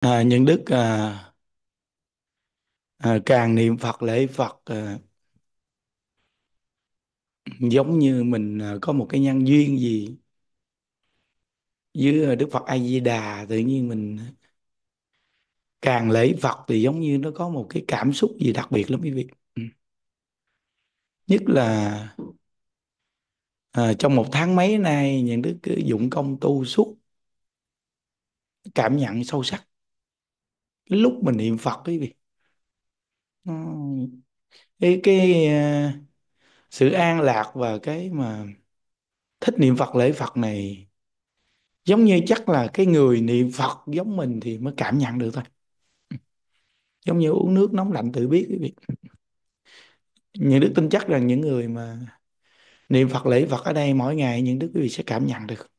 à, những đức à, à, càng niệm Phật lễ Phật à, giống như mình à, có một cái nhân duyên gì với à, Đức Phật A Di Đà tự nhiên mình càng lễ Phật thì giống như nó có một cái cảm xúc gì đặc biệt lắm quý vị ừ. nhất là à, trong một tháng mấy nay những đức cứ dụng công tu suốt cảm nhận sâu sắc lúc mình niệm Phật quý vị ừ. cái cái à, sự an lạc và cái mà thích niệm Phật lễ Phật này giống như chắc là cái người niệm Phật giống mình thì mới cảm nhận được thôi giống như uống nước nóng lạnh tự biết cái việc. những đức tin chắc rằng những người mà niệm Phật lễ Phật ở đây mỗi ngày những đức quý vị sẽ cảm nhận được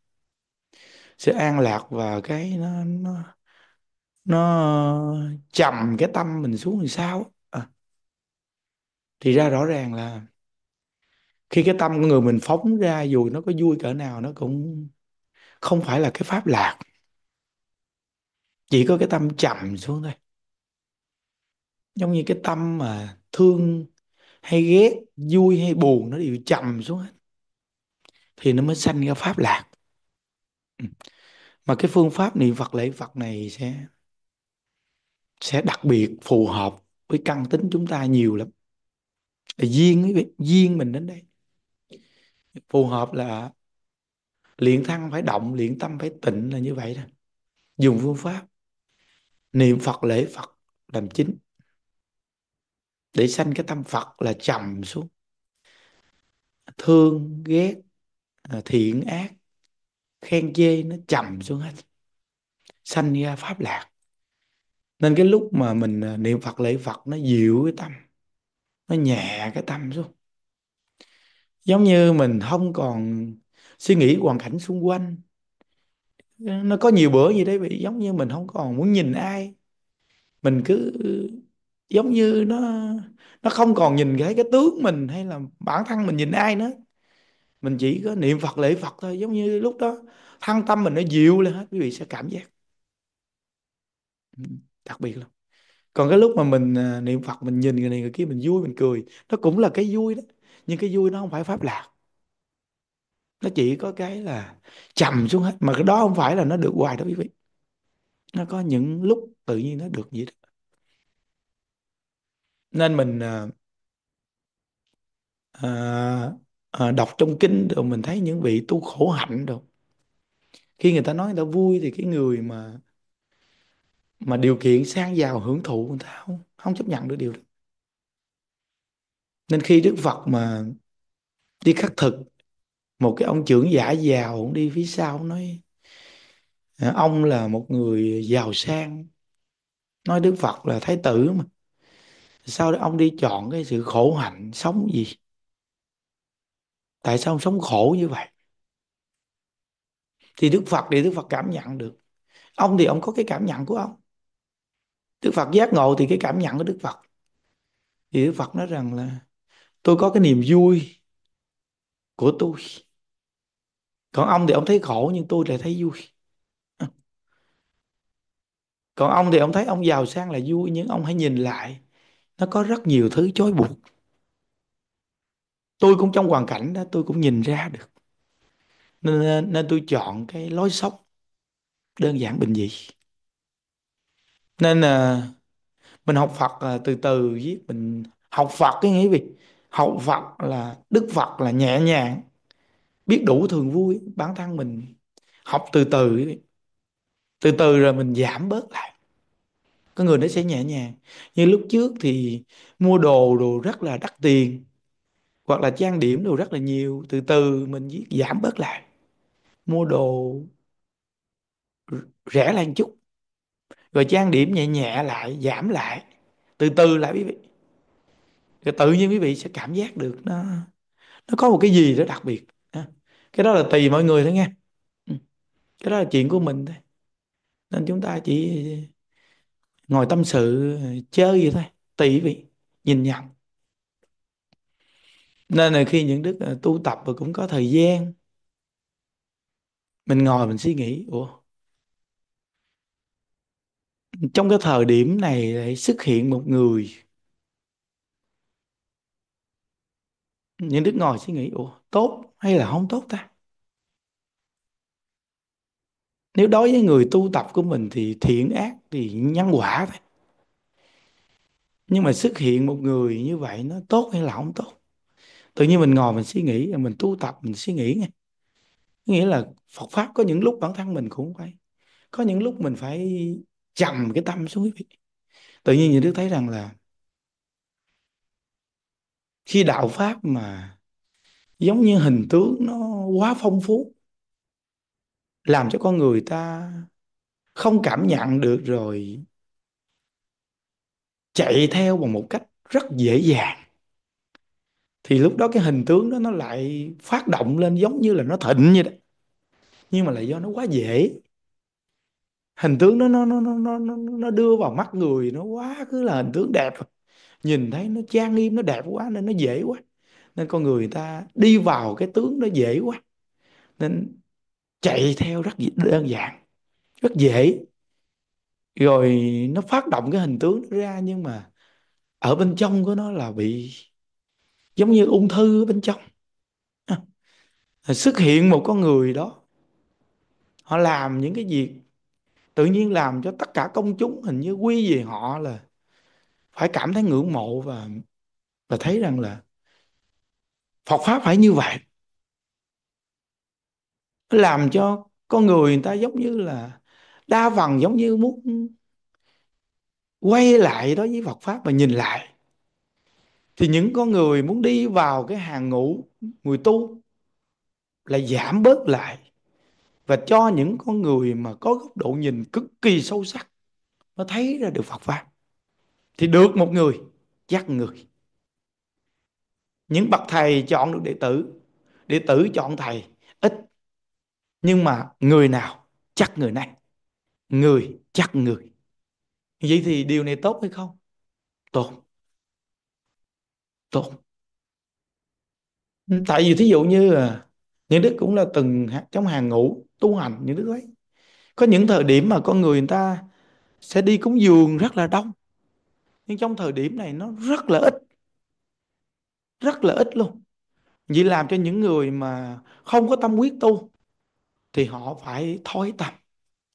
sẽ an lạc và cái nó, nó nó trầm cái tâm mình xuống làm sao à. thì ra rõ ràng là khi cái tâm của người mình phóng ra dù nó có vui cỡ nào nó cũng không phải là cái pháp lạc chỉ có cái tâm trầm xuống thôi giống như cái tâm mà thương hay ghét vui hay buồn nó đều trầm xuống hết thì nó mới sanh ra pháp lạc ừ. mà cái phương pháp niệm phật lễ phật này sẽ sẽ đặc biệt phù hợp với căn tính chúng ta nhiều lắm là duyên duyên mình đến đây phù hợp là luyện thân phải động luyện tâm phải tịnh là như vậy đó dùng phương pháp niệm phật lễ phật làm chính để sanh cái tâm phật là trầm xuống thương ghét à, thiện ác khen chê nó trầm xuống hết sanh ra pháp lạc nên cái lúc mà mình à, niệm Phật lễ Phật nó dịu cái tâm nó nhẹ cái tâm xuống giống như mình không còn suy nghĩ hoàn cảnh xung quanh ờ, nó có nhiều bữa gì đấy bị giống như mình không còn muốn nhìn ai mình cứ giống như nó nó không còn nhìn cái cái tướng mình hay là bản thân mình nhìn ai nữa mình chỉ có niệm Phật lễ Phật thôi giống như lúc đó thân tâm mình nó dịu lên hết quý vị sẽ cảm giác đặc biệt lắm còn cái lúc mà mình à, niệm Phật mình nhìn người này người kia mình vui mình cười nó cũng là cái vui đó nhưng cái vui nó không phải pháp lạc nó chỉ có cái là trầm xuống hết mà cái đó không phải là nó được hoài đâu quý vị nó có những lúc tự nhiên nó được gì đó nên mình à, à, à, đọc trong kinh rồi mình thấy những vị tu khổ hạnh rồi khi người ta nói người ta vui thì cái người mà mà điều kiện sang giàu hưởng thụ người ta không không chấp nhận được điều đó nên khi đức phật mà đi khắc thực một cái ông trưởng giả giàu cũng đi phía sau nói ờ, ông là một người giàu sang nói đức phật là thái tử mà sao ông đi chọn cái sự khổ hạnh sống gì tại sao ông sống khổ như vậy thì đức phật thì đức phật cảm nhận được ông thì ông có cái cảm nhận của ông Đức Phật giác ngộ thì cái cảm nhận của Đức Phật thì Đức Phật nói rằng là tôi có cái niềm vui của tôi còn ông thì ông thấy khổ nhưng tôi lại thấy vui còn ông thì ông thấy ông giàu sang là vui nhưng ông hãy nhìn lại nó có rất nhiều thứ chối buộc tôi cũng trong hoàn cảnh đó tôi cũng nhìn ra được nên, nên tôi chọn cái lối sống đơn giản bình dị nên là mình học Phật là từ từ với mình học Phật cái nghĩa gì học Phật là Đức Phật là nhẹ nhàng biết đủ thường vui bản thân mình học từ từ từ từ rồi mình giảm bớt lại cái người đó sẽ nhẹ nhàng như lúc trước thì mua đồ đồ rất là đắt tiền hoặc là trang điểm đồ rất là nhiều từ từ mình giảm bớt lại mua đồ rẻ lại một chút rồi trang điểm nhẹ nhẹ lại giảm lại từ từ lại quý vị rồi tự nhiên quý vị sẽ cảm giác được nó nó có một cái gì đó đặc biệt à, cái đó là tùy mọi người thôi nghe ừ, cái đó là chuyện của mình thôi nên chúng ta chỉ ngồi tâm sự chơi vậy thôi tùy vị nhìn nhận nên là khi những đức à, tu tập và cũng có thời gian mình ngồi mình suy nghĩ ủa trong cái thời điểm này lại xuất hiện một người những đức ngồi suy nghĩ ủa tốt hay là không tốt ta nếu đối với người tu tập của mình thì thiện ác thì nhân quả thôi nhưng mà xuất hiện một người như vậy nó tốt hay là không tốt tự nhiên mình ngồi mình suy nghĩ mình tu tập mình suy nghĩ nghe nghĩa là Phật pháp có những lúc bản thân mình cũng phải có những lúc mình phải chầm cái tâm xuống quý vị tự nhiên như đức thấy rằng là khi đạo pháp mà giống như hình tướng nó quá phong phú làm cho con người ta không cảm nhận được rồi chạy theo bằng một cách rất dễ dàng thì lúc đó cái hình tướng đó nó lại phát động lên giống như là nó thịnh vậy đó nhưng mà là do nó quá dễ hình tướng nó nó nó nó nó nó đưa vào mắt người nó quá cứ là hình tướng đẹp nhìn thấy nó trang nghiêm nó đẹp quá nên nó dễ quá nên con người ta đi vào cái tướng nó dễ quá nên chạy theo rất đơn giản rất dễ rồi nó phát động cái hình tướng ra nhưng mà ở bên trong của nó là bị giống như ung thư ở bên trong à, xuất hiện một con người đó họ làm những cái việc tự nhiên làm cho tất cả công chúng hình như quy về họ là phải cảm thấy ngưỡng mộ và và thấy rằng là Phật pháp phải như vậy làm cho con người người ta giống như là đa phần giống như muốn quay lại đối với Phật pháp và nhìn lại thì những con người muốn đi vào cái hàng ngũ người tu là giảm bớt lại và cho những con người mà có góc độ nhìn cực kỳ sâu sắc nó thấy ra được Phật pháp thì được một người dắt người những bậc thầy chọn được đệ tử đệ tử chọn thầy ít nhưng mà người nào chắc người này người chắc người vậy thì điều này tốt hay không tốt tốt tại vì thí dụ như những à, đức cũng là từng trong hàng ngũ tu hành những đứa ấy có những thời điểm mà con người người ta sẽ đi cúng dường rất là đông nhưng trong thời điểm này nó rất là ít rất là ít luôn Vì làm cho những người mà không có tâm quyết tu thì họ phải thối tâm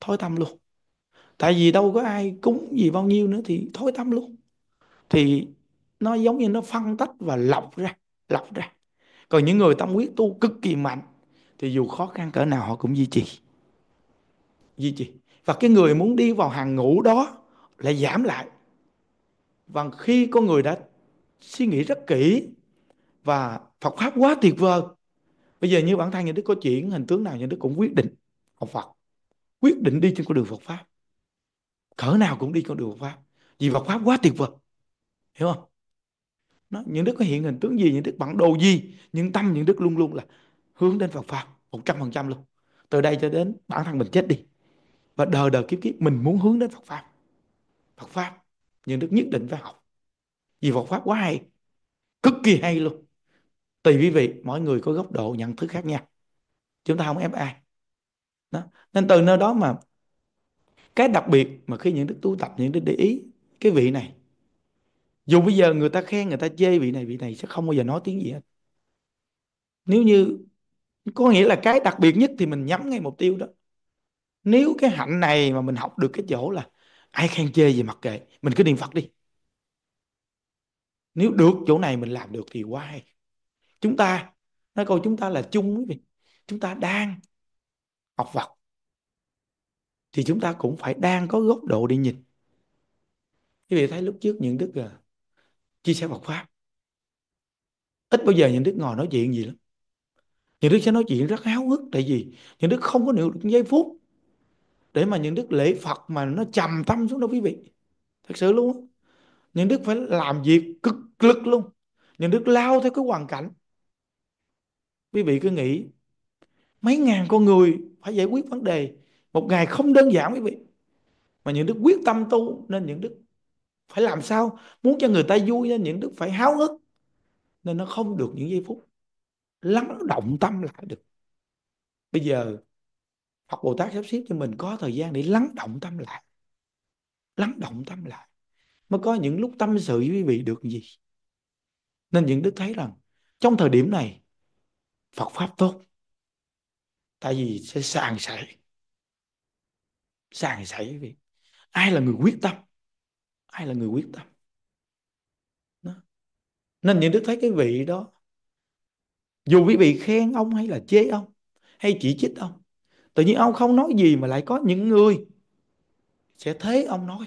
thối tâm luôn tại vì đâu có ai cúng gì bao nhiêu nữa thì thối tâm luôn thì nó giống như nó phân tách và lọc ra lọc ra còn những người tâm quyết tu cực kỳ mạnh thì dù khó khăn cỡ nào họ cũng duy trì duy trì và cái người muốn đi vào hàng ngũ đó lại giảm lại và khi con người đã suy nghĩ rất kỹ và Phật pháp quá tuyệt vời bây giờ như bản thân nhà Đức có chuyện hình tướng nào nhà Đức cũng quyết định học Phật quyết định đi trên con đường Phật pháp cỡ nào cũng đi con đường Phật pháp vì Phật pháp quá tuyệt vời hiểu không nó, những đức có hiện hình tướng gì những đức bản đồ gì nhưng tâm những đức luôn luôn là hướng đến Phật pháp một trăm phần trăm luôn từ đây cho đến bản thân mình chết đi và đời đời kiếp kiếp mình muốn hướng đến Phật pháp Phật pháp nhưng đức nhất định phải học vì Phật pháp quá hay cực kỳ hay luôn tùy quý vị mỗi người có góc độ nhận thức khác nhau chúng ta không ép ai đó. nên từ nơi đó mà cái đặc biệt mà khi những đức tu tập những đức để ý cái vị này dù bây giờ người ta khen người ta chê vị này vị này sẽ không bao giờ nói tiếng gì hết nếu như có nghĩa là cái đặc biệt nhất thì mình nhắm ngay mục tiêu đó nếu cái hạnh này mà mình học được cái chỗ là ai khen chê gì mặc kệ mình cứ niệm phật đi nếu được chỗ này mình làm được thì quá hay chúng ta nói câu chúng ta là chung quý vị chúng ta đang học Phật thì chúng ta cũng phải đang có góc độ để nhìn quý vị thấy lúc trước những đức à, chia sẻ Phật pháp ít bao giờ những đức ngồi nói chuyện gì lắm những đức sẽ nói chuyện rất háo hức tại vì những đức không có được những giây phút để mà những đức lễ phật mà nó trầm tâm xuống đâu quý vị thật sự luôn những đức phải làm việc cực lực luôn những đức lao theo cái hoàn cảnh quý vị cứ nghĩ mấy ngàn con người phải giải quyết vấn đề một ngày không đơn giản quý vị mà những đức quyết tâm tu nên những đức phải làm sao muốn cho người ta vui nên những đức phải háo hức nên nó không được những giây phút lắng động tâm lại được bây giờ Phật Bồ Tát sắp xếp cho mình có thời gian để lắng động tâm lại lắng động tâm lại mới có những lúc tâm sự với quý vị được gì nên những đức thấy rằng trong thời điểm này Phật pháp tốt tại vì sẽ sàng sảy sàng sảy quý vị ai là người quyết tâm ai là người quyết tâm đó. nên những đức thấy cái vị đó dù quý vị khen ông hay là chê ông hay chỉ trích ông tự nhiên ông không nói gì mà lại có những người sẽ thế ông nói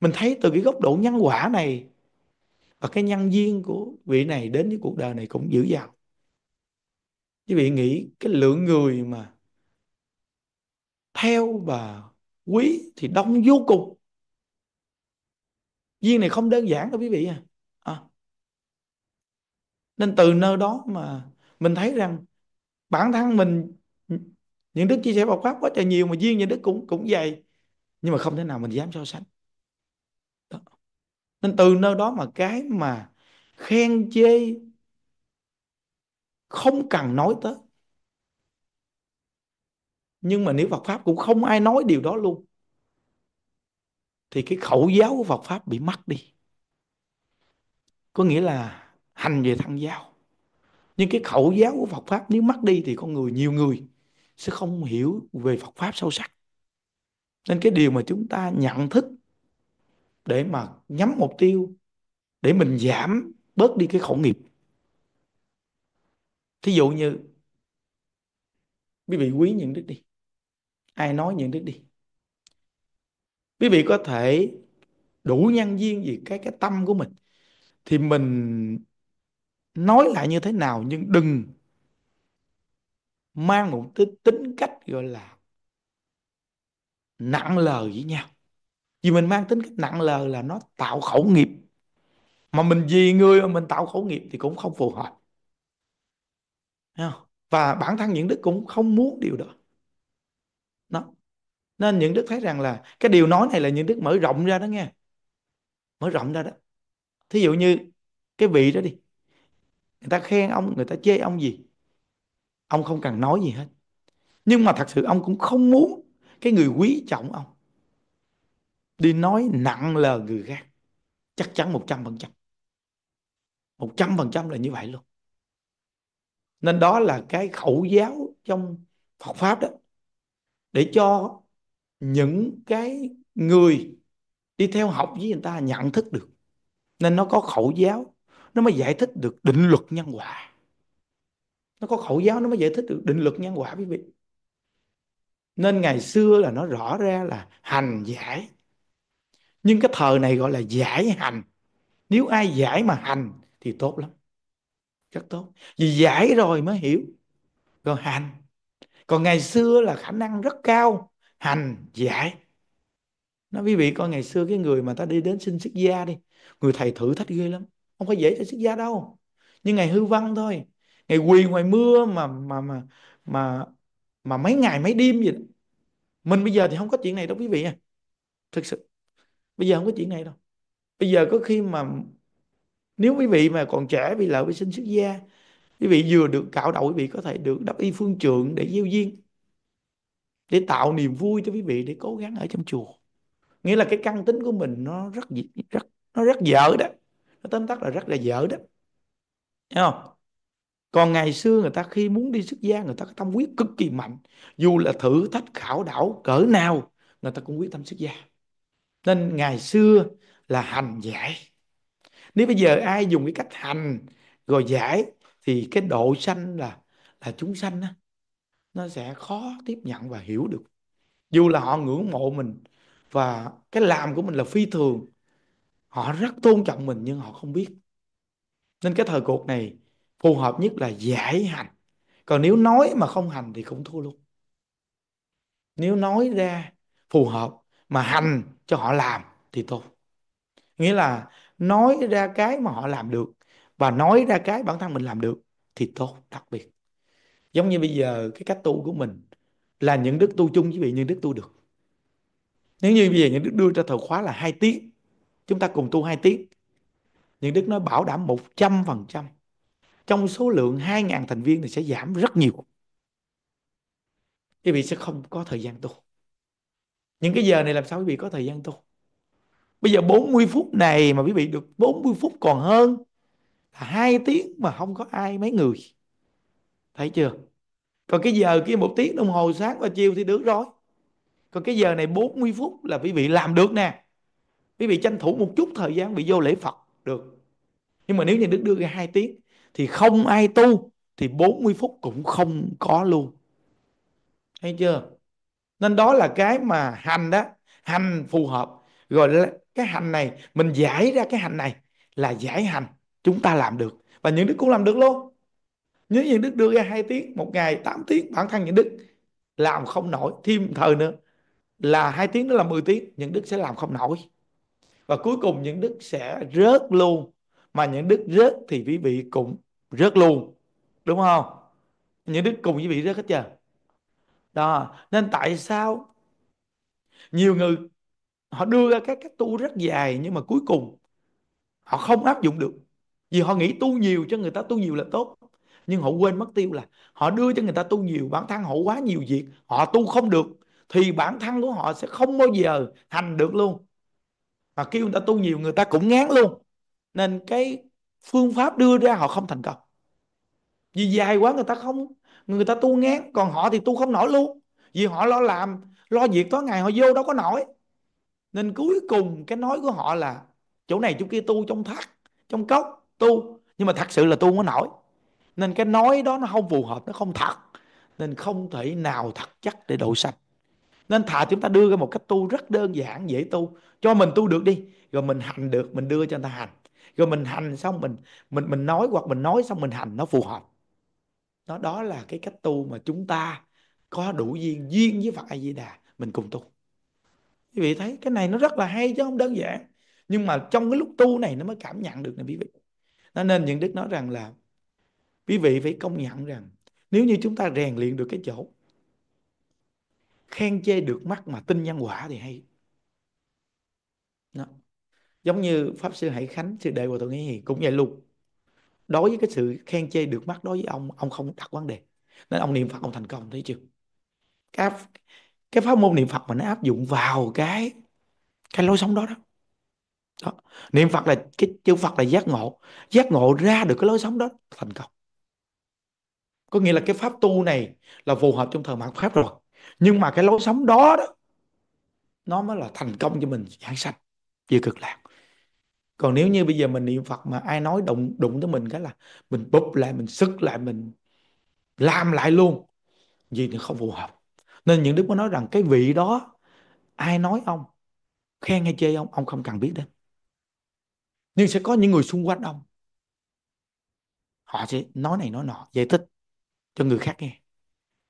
mình thấy từ cái góc độ nhân quả này và cái nhân duyên của vị này đến với cuộc đời này cũng dữ dằn quý vị nghĩ cái lượng người mà theo và quý thì đông vô cùng duyên này không đơn giản đâu quý vị à nên từ nơi đó mà mình thấy rằng bản thân mình những đức chia sẻ bọc pháp quá trời nhiều mà duyên những đức cũng cũng vậy nhưng mà không thể nào mình dám so sánh đó. nên từ nơi đó mà cái mà khen chê không cần nói tới nhưng mà nếu Phật pháp cũng không ai nói điều đó luôn thì cái khẩu giáo của Phật pháp bị mất đi có nghĩa là hành về thăng giáo nhưng cái khẩu giáo của Phật pháp nếu mất đi thì con người nhiều người sẽ không hiểu về Phật pháp sâu sắc nên cái điều mà chúng ta nhận thức để mà nhắm mục tiêu để mình giảm bớt đi cái khẩu nghiệp thí dụ như quý vị quý những đức đi ai nói những đức đi quý vị có thể đủ nhân viên gì cái cái tâm của mình thì mình nói lại như thế nào nhưng đừng mang một cái tính cách gọi là nặng lời với nhau vì mình mang tính cách nặng lời là nó tạo khẩu nghiệp mà mình vì người mà mình tạo khẩu nghiệp thì cũng không phù hợp và bản thân những đức cũng không muốn điều đó nó nên những đức thấy rằng là cái điều nói này là những đức mở rộng ra đó nghe mở rộng ra đó thí dụ như cái vị đó đi người ta khen ông người ta chê ông gì ông không cần nói gì hết nhưng mà thật sự ông cũng không muốn cái người quý trọng ông đi nói nặng lờ người khác chắc chắn một trăm phần trăm một trăm phần trăm là như vậy luôn nên đó là cái khẩu giáo trong Phật pháp đó để cho những cái người đi theo học với người ta nhận thức được nên nó có khẩu giáo nó mới giải thích được định luật nhân quả nó có khẩu giáo nó mới giải thích được định luật nhân quả quý vị nên ngày xưa là nó rõ ra là hành giải nhưng cái thời này gọi là giải hành nếu ai giải mà hành thì tốt lắm rất tốt vì giải rồi mới hiểu còn hành còn ngày xưa là khả năng rất cao hành giải nó quý vị coi ngày xưa cái người mà ta đi đến sinh xuất gia đi người thầy thử thách ghê lắm không phải dễ cho xuất gia đâu nhưng ngày hư văn thôi ngày quỳ ngoài mưa mà mà mà mà mà mấy ngày mấy đêm gì đó. mình bây giờ thì không có chuyện này đâu quý vị à thực sự bây giờ không có chuyện này đâu bây giờ có khi mà nếu quý vị mà còn trẻ bị lợi bị sinh xuất gia quý vị vừa được cạo đầu quý vị có thể được đắp y phương trượng để gieo duyên để tạo niềm vui cho quý vị để cố gắng ở trong chùa nghĩa là cái căn tính của mình nó rất rất nó rất dở đó nó tóm tắt là rất là dở đó Thấy không còn ngày xưa người ta khi muốn đi xuất gia người ta có tâm quyết cực kỳ mạnh dù là thử thách khảo đảo cỡ nào người ta cũng quyết tâm xuất gia nên ngày xưa là hành giải nếu bây giờ ai dùng cái cách hành rồi giải thì cái độ sanh là là chúng sanh á, nó sẽ khó tiếp nhận và hiểu được dù là họ ngưỡng mộ mình và cái làm của mình là phi thường họ rất tôn trọng mình nhưng họ không biết nên cái thời cuộc này phù hợp nhất là giải hành còn nếu nói mà không hành thì cũng thua luôn nếu nói ra phù hợp mà hành cho họ làm thì tốt nghĩa là nói ra cái mà họ làm được và nói ra cái bản thân mình làm được thì tốt đặc biệt giống như bây giờ cái cách tu của mình là những đức tu chung với vị những đức tu được nếu như bây giờ những đức đưa ra thời khóa là hai tiếng Chúng ta cùng tu 2 tiếng. Nhưng Đức nói bảo đảm 100% trong số lượng 2.000 thành viên thì sẽ giảm rất nhiều. Quý vị sẽ không có thời gian tu. Những cái giờ này làm sao quý vị có thời gian tu? Bây giờ 40 phút này mà quý vị được 40 phút còn hơn là 2 tiếng mà không có ai mấy người. Thấy chưa? Còn cái giờ kia một tiếng đồng hồ sáng và chiều thì được rồi. Còn cái giờ này 40 phút là quý vị làm được nè quý vị tranh thủ một chút thời gian bị vô lễ phật được nhưng mà nếu như đức đưa ra hai tiếng thì không ai tu thì 40 phút cũng không có luôn hay chưa nên đó là cái mà hành đó hành phù hợp rồi cái hành này mình giải ra cái hành này là giải hành chúng ta làm được và những đức cũng làm được luôn nếu những đức đưa ra hai tiếng một ngày 8 tiếng bản thân những đức làm không nổi thêm thời nữa là hai tiếng đó là 10 tiếng những đức sẽ làm không nổi và cuối cùng những đức sẽ rớt luôn mà những đức rớt thì quý vị cũng rớt luôn đúng không những đức cùng quý vị rớt hết chưa đó nên tại sao nhiều người họ đưa ra các cách tu rất dài nhưng mà cuối cùng họ không áp dụng được vì họ nghĩ tu nhiều cho người ta tu nhiều là tốt nhưng họ quên mất tiêu là họ đưa cho người ta tu nhiều bản thân họ quá nhiều việc họ tu không được thì bản thân của họ sẽ không bao giờ thành được luôn họ kêu người ta tu nhiều người ta cũng ngán luôn nên cái phương pháp đưa ra họ không thành công vì dài quá người ta không người ta tu ngán còn họ thì tu không nổi luôn vì họ lo làm lo việc tối ngày họ vô đâu có nổi nên cuối cùng cái nói của họ là chỗ này chỗ kia tu trong thắt trong cốc tu nhưng mà thật sự là tu không có nổi nên cái nói đó nó không phù hợp nó không thật nên không thể nào thật chắc để độ sạch nên thà chúng ta đưa ra một cách tu rất đơn giản dễ tu cho mình tu được đi rồi mình hành được mình đưa cho người ta hành rồi mình hành xong mình mình mình nói hoặc mình nói xong mình hành nó phù hợp đó đó là cái cách tu mà chúng ta có đủ duyên duyên với Phật A Di Đà mình cùng tu quý vị thấy cái này nó rất là hay chứ không đơn giản nhưng mà trong cái lúc tu này nó mới cảm nhận được nè quý vị nó nên những đức nói rằng là quý vị phải công nhận rằng nếu như chúng ta rèn luyện được cái chỗ khen chê được mắt mà tin nhân quả thì hay đó. giống như pháp sư hải khánh sư đệ của tôi nghĩ cũng vậy luôn đối với cái sự khen chê được mắt đối với ông ông không đặt vấn đề nên ông niệm phật ông thành công thấy chưa cái cái pháp môn niệm phật mà nó áp dụng vào cái cái lối sống đó đó đó. niệm phật là cái chữ phật là giác ngộ giác ngộ ra được cái lối sống đó thành công có nghĩa là cái pháp tu này là phù hợp trong thời mạng pháp rồi nhưng mà cái lối sống đó đó nó mới là thành công cho mình giải sanh về cực lạc còn nếu như bây giờ mình niệm Phật mà ai nói đụng đụng tới mình cái là mình bụp lại mình sức lại mình làm lại luôn gì thì không phù hợp nên những đức mới nói rằng cái vị đó ai nói ông khen hay chê ông ông không cần biết đến nhưng sẽ có những người xung quanh ông họ sẽ nói này nói nọ giải thích cho người khác nghe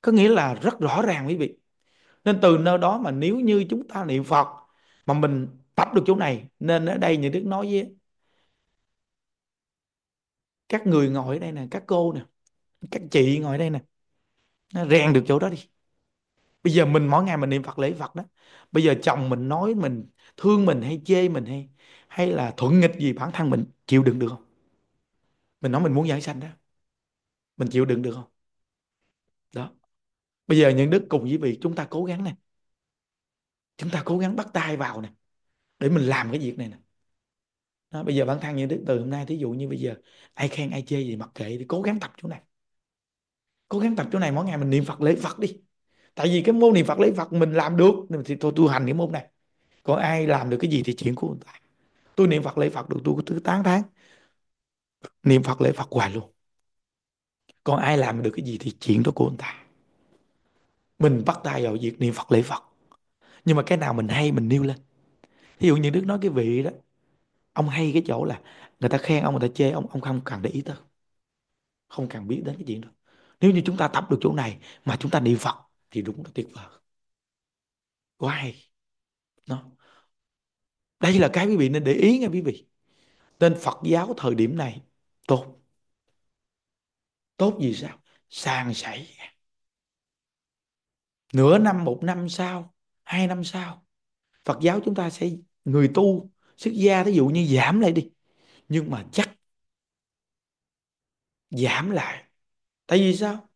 có nghĩa là rất rõ ràng quý vị nên từ nơi đó mà nếu như chúng ta niệm phật mà mình tập được chỗ này nên ở đây những đức nói với các người ngồi ở đây nè các cô nè các chị ngồi ở đây nè rèn được chỗ đó đi bây giờ mình mỗi ngày mình niệm phật lễ phật đó bây giờ chồng mình nói mình thương mình hay chê mình hay hay là thuận nghịch gì bản thân mình chịu đựng được không mình nói mình muốn giải sanh đó mình chịu đựng được không bây giờ những đức cùng với vị chúng ta cố gắng nè chúng ta cố gắng bắt tay vào nè để mình làm cái việc này nè đó, bây giờ bản thân những đức từ hôm nay thí dụ như bây giờ ai khen ai chê gì mặc kệ thì cố gắng tập chỗ này cố gắng tập chỗ này mỗi ngày mình niệm phật lễ phật đi tại vì cái môn niệm phật lễ phật mình làm được thì tôi tu hành cái môn này còn ai làm được cái gì thì chuyện của người ta tôi niệm phật lễ phật được tôi có thứ tám tháng niệm phật lễ phật hoài luôn còn ai làm được cái gì thì chuyện đó của người ta mình bắt tay vào việc niệm Phật lễ Phật nhưng mà cái nào mình hay mình nêu lên ví dụ như Đức nói cái vị đó ông hay cái chỗ là người ta khen ông người ta chê ông ông không cần để ý tới không cần biết đến cái chuyện đó nếu như chúng ta tập được chỗ này mà chúng ta niệm Phật thì đúng là tuyệt vời quá hay nó đây là cái quý vị nên để ý nghe quý vị nên Phật giáo thời điểm này tốt tốt gì sao sang sảy nửa năm một năm sau hai năm sau Phật giáo chúng ta sẽ người tu sức gia thí dụ như giảm lại đi nhưng mà chắc giảm lại tại vì sao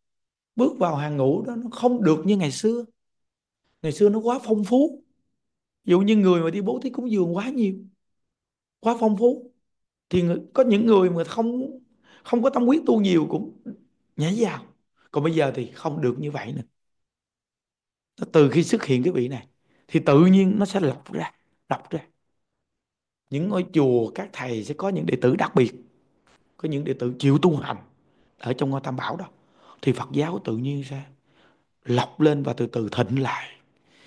bước vào hàng ngũ đó nó không được như ngày xưa ngày xưa nó quá phong phú ví dụ như người mà đi bố thí cúng dường quá nhiều quá phong phú thì có những người mà không không có tâm quyết tu nhiều cũng nhảy vào còn bây giờ thì không được như vậy nữa từ khi xuất hiện cái vị này thì tự nhiên nó sẽ lọc ra lọc ra những ngôi chùa các thầy sẽ có những đệ tử đặc biệt có những đệ tử chịu tu hành ở trong ngôi tam bảo đó thì phật giáo tự nhiên sẽ lọc lên và từ từ thịnh lại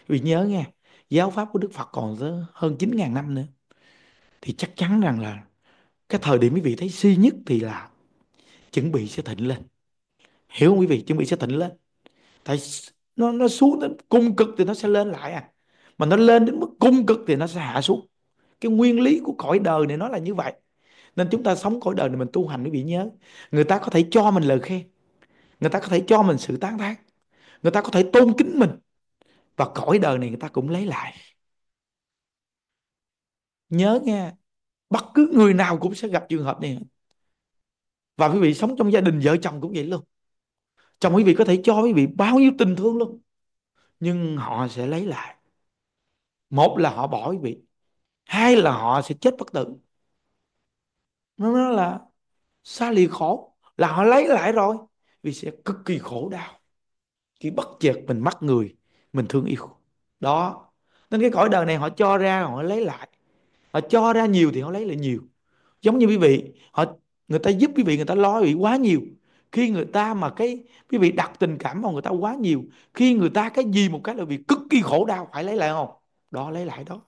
vì nhớ nghe giáo pháp của đức phật còn hơn 9.000 năm nữa thì chắc chắn rằng là cái thời điểm quý vị thấy suy nhất thì là chuẩn bị sẽ thịnh lên hiểu không quý vị chuẩn bị sẽ thịnh lên tại nó nó xuống đến cung cực thì nó sẽ lên lại à mà nó lên đến mức cung cực thì nó sẽ hạ xuống cái nguyên lý của cõi đời này nó là như vậy nên chúng ta sống cõi đời này mình tu hành quý bị nhớ người ta có thể cho mình lời khen người ta có thể cho mình sự tán thán người ta có thể tôn kính mình và cõi đời này người ta cũng lấy lại nhớ nghe bất cứ người nào cũng sẽ gặp trường hợp này và quý vị sống trong gia đình vợ chồng cũng vậy luôn chồng quý vị có thể cho quý vị bao nhiêu tình thương luôn nhưng họ sẽ lấy lại một là họ bỏ quý vị hai là họ sẽ chết bất tử nó nói là xa lì khổ là họ lấy lại rồi vì sẽ cực kỳ khổ đau khi bất chợt mình mất người mình thương yêu đó nên cái cõi đời này họ cho ra họ lấy lại họ cho ra nhiều thì họ lấy lại nhiều giống như quý vị họ người ta giúp quý vị người ta lo quý vị quá nhiều khi người ta mà cái quý vị đặt tình cảm vào người ta quá nhiều khi người ta cái gì một cái là bị cực kỳ khổ đau phải lấy lại không đó lấy lại đó,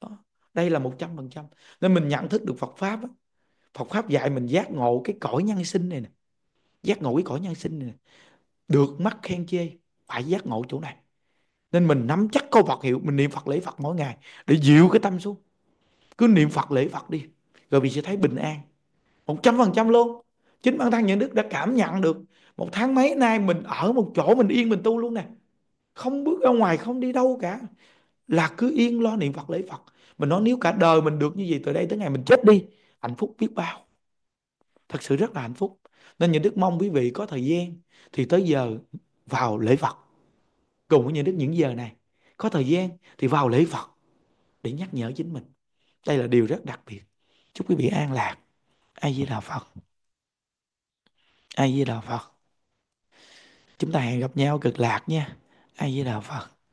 đó. đây là một trăm phần trăm nên mình nhận thức được Phật pháp đó. Phật pháp dạy mình giác ngộ cái cõi nhân sinh này nè giác ngộ cái cõi nhân sinh này nè. được mắt khen chê phải giác ngộ chỗ này nên mình nắm chắc câu Phật hiệu mình niệm Phật lễ Phật mỗi ngày để dịu cái tâm xuống cứ niệm Phật lễ Phật đi rồi mình sẽ thấy bình an một trăm phần trăm luôn chính bản thân những đức đã cảm nhận được một tháng mấy nay mình ở một chỗ mình yên mình tu luôn nè không bước ra ngoài không đi đâu cả là cứ yên lo niệm phật lễ phật mình nói nếu cả đời mình được như vậy từ đây tới ngày mình chết đi hạnh phúc biết bao thật sự rất là hạnh phúc nên những đức mong quý vị có thời gian thì tới giờ vào lễ phật cùng với những đức những giờ này có thời gian thì vào lễ phật để nhắc nhở chính mình đây là điều rất đặc biệt chúc quý vị an lạc ai di đà phật A Di Đà Phật. Chúng ta hẹn gặp nhau cực lạc nha. A Di Đà Phật.